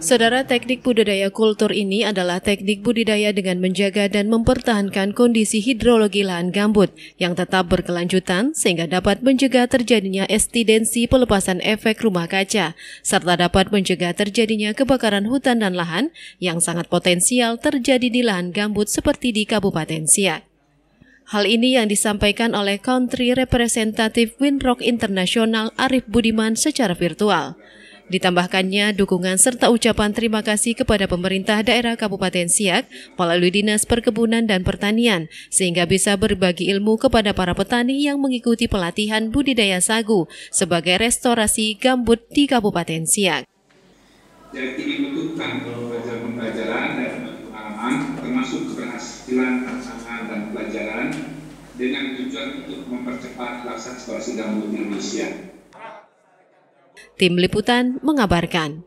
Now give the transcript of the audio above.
Saudara teknik budidaya kultur ini adalah teknik budidaya dengan menjaga dan mempertahankan kondisi hidrologi lahan gambut yang tetap berkelanjutan sehingga dapat mencegah terjadinya estidensi pelepasan efek rumah kaca serta dapat mencegah terjadinya kebakaran hutan dan lahan yang sangat potensial terjadi di lahan gambut seperti di Kabupaten Siak. Hal ini yang disampaikan oleh Country Representative Winrock International Arif Budiman secara virtual. Ditambahkannya dukungan serta ucapan terima kasih kepada pemerintah daerah Kabupaten Siak melalui Dinas Perkebunan dan Pertanian sehingga bisa berbagi ilmu kepada para petani yang mengikuti pelatihan budidaya sagu sebagai restorasi gambut di Kabupaten Siak. Jadi dibutuhkan pelajaran pembelajaran dan pengalaman termasuk keberhasilan pelaksanaan dan pelajaran dengan tujuan untuk mempercepat laksanasi gambut Indonesia. Tim Liputan mengabarkan.